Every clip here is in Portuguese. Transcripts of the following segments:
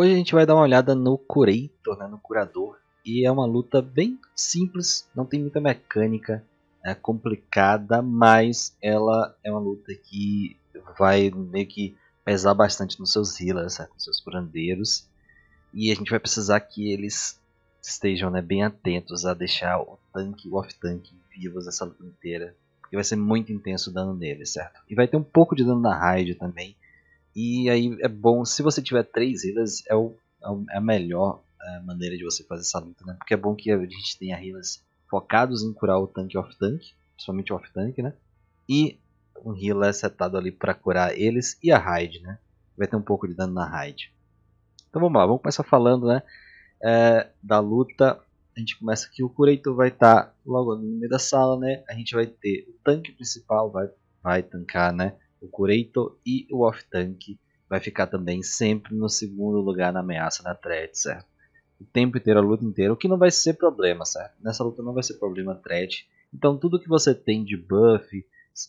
Hoje a gente vai dar uma olhada no Curator, né, no Curador, e é uma luta bem simples, não tem muita mecânica, é complicada, mas ela é uma luta que vai meio que pesar bastante nos seus healers, nos seus curandeiros, e a gente vai precisar que eles estejam né, bem atentos a deixar o tanque e o off-tank vivos essa luta inteira, e vai ser muito intenso o dano neles, certo? E vai ter um pouco de dano na raid também, e aí é bom, se você tiver três healers, é, o, é, é a melhor é, maneira de você fazer essa luta, né? Porque é bom que a gente tenha healers focados em curar o tanque off-tank, principalmente off-tank, né? E um healer setado ali para curar eles e a raid, né? Vai ter um pouco de dano na raid. Então vamos lá, vamos começar falando, né? É, da luta, a gente começa aqui, o Curator vai estar tá logo no meio da sala, né? A gente vai ter o tanque principal, vai, vai tancar, né? o Kureito e o Off-Tank vai ficar também sempre no segundo lugar na ameaça na Threat, certo? O tempo inteiro, a luta inteira, o que não vai ser problema, certo? Nessa luta não vai ser problema Threat. Então tudo que você tem de buff,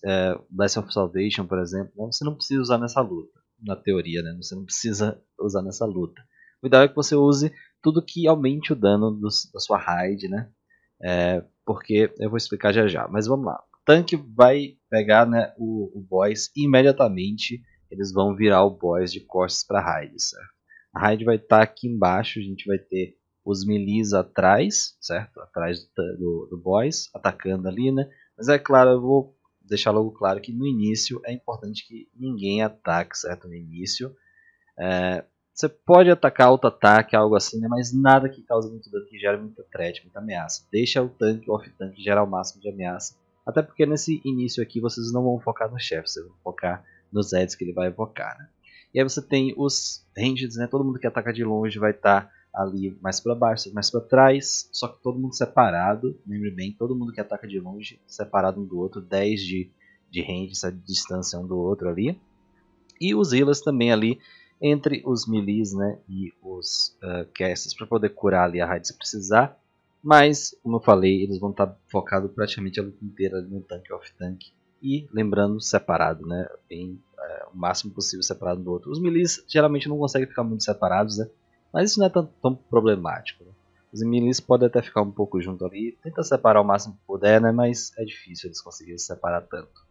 é, Blessing of Salvation, por exemplo, né, você não precisa usar nessa luta. Na teoria, né? Você não precisa usar nessa luta. O ideal é que você use tudo que aumente o dano do, da sua raid, né? É, porque eu vou explicar já já. Mas vamos lá. Tank vai pegar né, o, o Boys imediatamente. Eles vão virar o Boys de costas para Hyde, certo? A Hyde vai estar tá aqui embaixo, a gente vai ter os milis atrás, certo? Atrás do, do, do Boys, atacando ali, né? Mas é claro, eu vou deixar logo claro que no início é importante que ninguém ataque, certo? No início. É, você pode atacar auto-ataque, algo assim, né? mas nada que cause muito dano, que gere muita threat, muita ameaça. Deixa o tanque, o off Tank gerar o máximo de ameaça até porque nesse início aqui vocês não vão focar no chefe, vocês vão focar nos ads que ele vai evocar. Né? E aí você tem os ranged, né? todo mundo que ataca de longe vai estar tá ali mais para baixo, mais para trás, só que todo mundo separado, lembre bem, todo mundo que ataca de longe separado um do outro, 10 de, de range, essa distância um do outro ali. E os healers também ali entre os melees né, e os uh, ah, para poder curar ali a raid se precisar mas, como eu falei, eles vão estar tá focados praticamente a luta inteira no tanque off tank. E lembrando, separado, né? Bem, é, o máximo possível separado do outro. Os milis geralmente não conseguem ficar muito separados, né? Mas isso não é tão, tão problemático. Né? Os milis podem até ficar um pouco junto ali. Tenta separar o máximo que puder, né? Mas é difícil eles conseguirem separar tanto.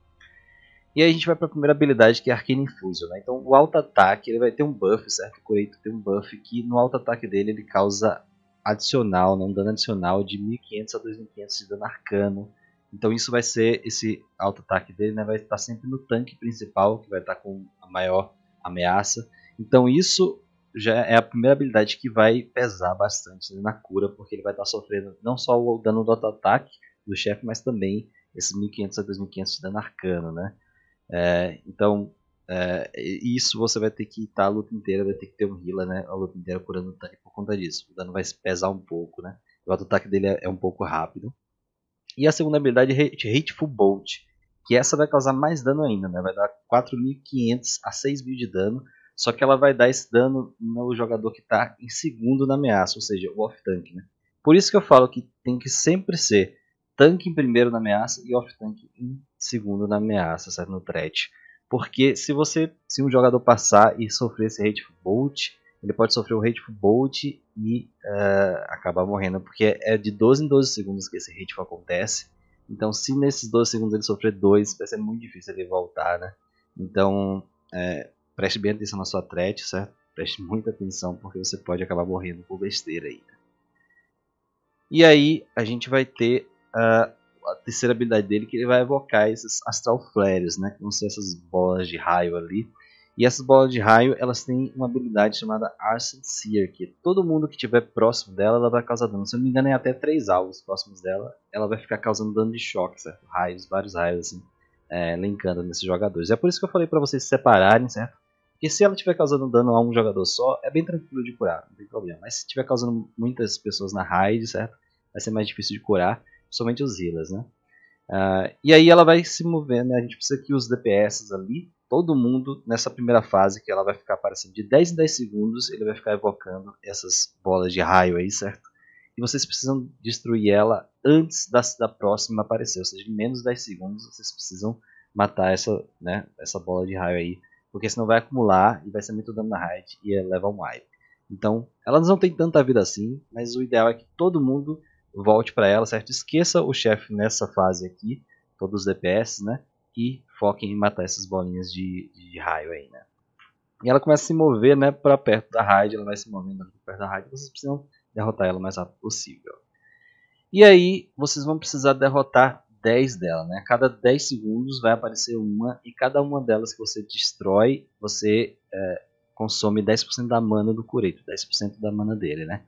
E aí a gente vai para a primeira habilidade que é Arcane Infusion. Né? Então o alto ataque ele vai ter um buff, certo? O Kureito tem um buff que no alto ataque dele ele causa adicional, né, um dano adicional de 1500 a 2500 de dano arcano. Então isso vai ser esse alto ataque dele, né, vai estar sempre no tanque principal, que vai estar com a maior ameaça. Então isso já é a primeira habilidade que vai pesar bastante né, na cura, porque ele vai estar sofrendo não só o dano do auto-ataque do chefe, mas também esses 1500 a 2500 de dano arcano, né? É, então é, isso você vai ter que estar tá a luta inteira, vai ter que ter um healer, né? A luta inteira curando o tanque por conta disso. O dano vai pesar um pouco, né? O auto-ataque dele é, é, um pouco rápido. E a segunda habilidade é Hateful Bolt, que essa vai causar mais dano ainda, né? Vai dar 4.500 a 6.000 de dano, só que ela vai dar esse dano no jogador que está em segundo na ameaça, ou seja, o off-tank, né? Por isso que eu falo que tem que sempre ser tanque em primeiro na ameaça e off-tank em segundo na ameaça, certo? No threat. Porque se você, se um jogador passar e sofrer esse Hateful Bolt, ele pode sofrer o Hateful Bolt e uh, acabar morrendo, porque é de 12 em 12 segundos que esse Hateful acontece. Então, se nesses 12 segundos ele sofrer dois, vai ser muito difícil ele voltar, né? Então, é, preste bem atenção na sua threat, certo? Preste muita atenção, porque você pode acabar morrendo por besteira aí. Né? E aí, a gente vai ter uh, a terceira habilidade dele que ele vai evocar esses astral flares, né? Que vão ser essas bolas de raio ali. E essas bolas de raio, elas têm uma habilidade chamada Arson Seer, que todo mundo que estiver próximo dela, ela vai causar dano. Se eu não me engano, é até três alvos próximos dela, ela vai ficar causando dano de choque, certo? Raios, vários raios, assim, é, linkando nesses jogadores. É por isso que eu falei para vocês separarem, certo? Porque se ela estiver causando dano a um jogador só, é bem tranquilo de curar, não tem problema. Mas se estiver causando muitas pessoas na raid, certo? Vai ser mais difícil de curar somente os healers, né? Uh, e aí ela vai se movendo, né? a gente precisa que os DPS ali, todo mundo nessa primeira fase, que ela vai ficar aparecendo de 10 em 10 segundos, ele vai ficar evocando essas bolas de raio aí, certo? E vocês precisam destruir ela antes da, da próxima aparecer, ou seja, em menos 10 segundos vocês precisam matar essa, né, essa bola de raio aí, porque senão vai acumular e vai ser muito dano na raid e leva um wipe. Então, elas não tem tanta vida assim, mas o ideal é que todo mundo volte para ela, certo? Esqueça o chefe nessa fase aqui, todos os DPS, né? E foquem em matar essas bolinhas de, de raio aí, né? E ela começa a se mover, né, para perto da raid, ela vai se movendo para perto da raid, vocês precisam derrotar ela o mais rápido possível. E aí, vocês vão precisar derrotar 10 dela, né? A cada 10 segundos vai aparecer uma, e cada uma delas que você destrói, você é, consome 10% da mana do Cureto, 10% da mana dele, né?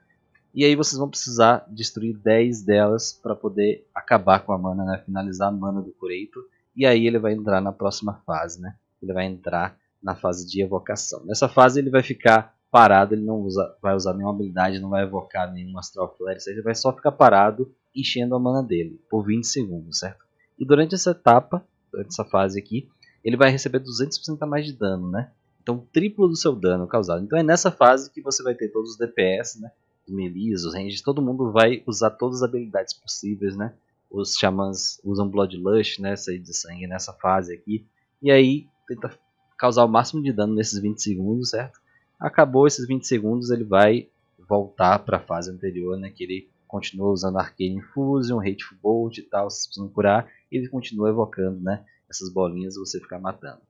E aí vocês vão precisar destruir 10 delas para poder acabar com a mana, né? finalizar a mana do Kureito. E aí ele vai entrar na próxima fase, né? Ele vai entrar na fase de evocação. Nessa fase ele vai ficar parado, ele não usa, vai usar nenhuma habilidade, não vai evocar nenhum Astral Flare, ele vai só ficar parado enchendo a mana dele por 20 segundos, certo? E durante essa etapa, durante essa fase aqui, ele vai receber 200% a mais de dano, né? Então, triplo do seu dano causado. Então, é nessa fase que você vai ter todos os DPS, né? Melisa, os rangers, todo mundo vai usar todas as habilidades possíveis, né? Os xamãs usam Bloodlust, né? Sair de sangue nessa fase aqui. E aí tenta causar o máximo de dano nesses 20 segundos, certo? Acabou esses 20 segundos, ele vai voltar para a fase anterior, né? Que ele continua usando Arcane Infusion, Hateful Bolt e tal, se precisam curar. Ele continua evocando, né? Essas bolinhas você ficar matando.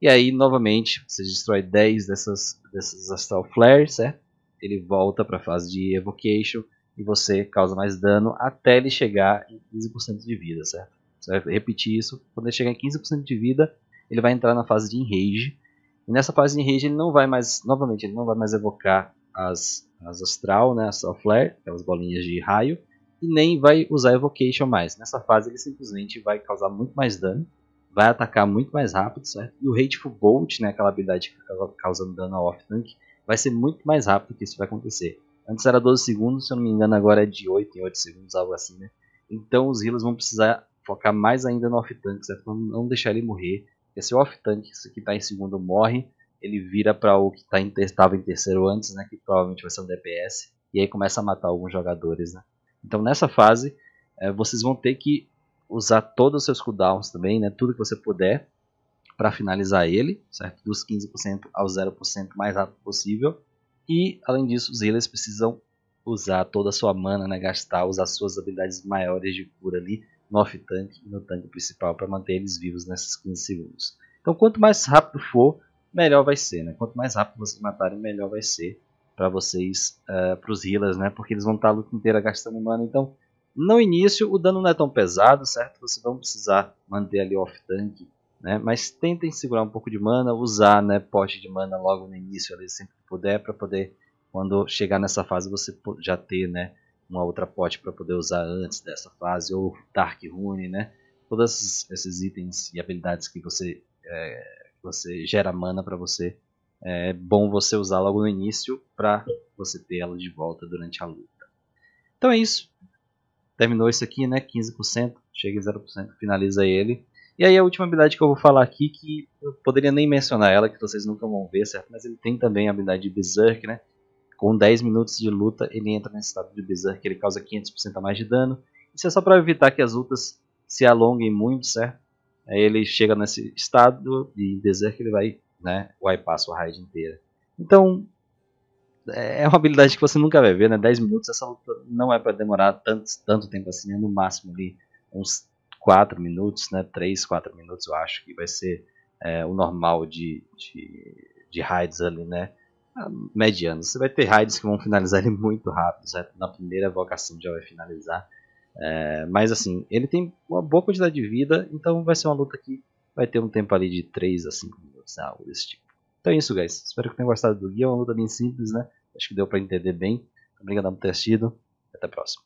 E aí, novamente, você destrói 10 dessas, dessas Astral Flares, certo? ele volta para a fase de Evocation e você causa mais dano até ele chegar em 15% de vida, certo? Você vai repetir isso, quando ele chegar em 15% de vida, ele vai entrar na fase de Enrage. E nessa fase de Enrage ele não vai mais, novamente, ele não vai mais evocar as, as Astral, né, as Flare, aquelas bolinhas de raio, e nem vai usar Evocation mais. Nessa fase ele simplesmente vai causar muito mais dano, vai atacar muito mais rápido, certo? E o Hateful Bolt, né, aquela habilidade que fica causando dano ao off-tank, vai ser muito mais rápido que isso vai acontecer. Antes era 12 segundos, se eu não me engano, agora é de 8 em 8 segundos, algo assim, né? Então os healers vão precisar focar mais ainda no off-tank, certo? Não, deixar ele morrer. Porque se o off-tank que está em segundo morre, ele vira para o que tá em, estava em terceiro antes, né? Que provavelmente vai ser um DPS. E aí começa a matar alguns jogadores, né? Então nessa fase, é, vocês vão ter que usar todos os seus cooldowns também, né? Tudo que você puder para finalizar ele, certo? Dos 15% ao 0% mais rápido possível. E, além disso, os healers precisam usar toda a sua mana, né? gastar, usar suas habilidades maiores de cura ali no off-tank e no tanque principal para manter eles vivos nesses 15 segundos. Então, quanto mais rápido for, melhor vai ser. Né? Quanto mais rápido vocês matarem, melhor vai ser para vocês, uh, eh, para os healers, né? porque eles vão estar tá a luta inteira gastando mana. Então, no início, o dano não é tão pesado, certo? Vocês vão precisar manter ali o off-tank né? Mas tentem segurar um pouco de mana, usar né, pote de mana logo no início, ali, sempre que puder, para poder, quando chegar nessa fase, você já ter né, uma outra pote para poder usar antes dessa fase, ou Dark Rune, né? Todos esses itens e habilidades que você, é, você gera mana para você, é bom você usar logo no início para você ter ela de volta durante a luta. Então é isso. Terminou isso aqui, né? 15%, chega em 0%, finaliza ele. E aí a última habilidade que eu vou falar aqui, que eu poderia nem mencionar ela, que vocês nunca vão ver, certo? Mas ele tem também a habilidade de Berserk, né? Com 10 minutos de luta, ele entra nesse estado de Berserk, ele causa 500% a mais de dano. Isso é só para evitar que as lutas se alonguem muito, certo? Aí ele chega nesse estado de Berserk, ele vai, né, wipear sua raid inteira. Então, é, é uma habilidade que você nunca vai ver, né? 10 minutos, essa luta não é para demorar tanto, tanto tempo assim, é no máximo ali uns quatro minutos, né? 3, 4 minutos eu acho que vai ser é, o normal de, de, de raids ali, né? Ah, mediano. Você vai ter raids que vão finalizar ele muito rápido, certo? Na primeira vocação já vai finalizar. É, mas assim, ele tem uma boa quantidade de vida, então vai ser uma luta que vai ter um tempo ali de 3 a 5 minutos, né? algo desse tipo. Então é isso, guys. Espero que tenham gostado do guia. É uma luta bem simples, né? Acho que deu para entender bem. Obrigado por ter assistido. Até a próxima.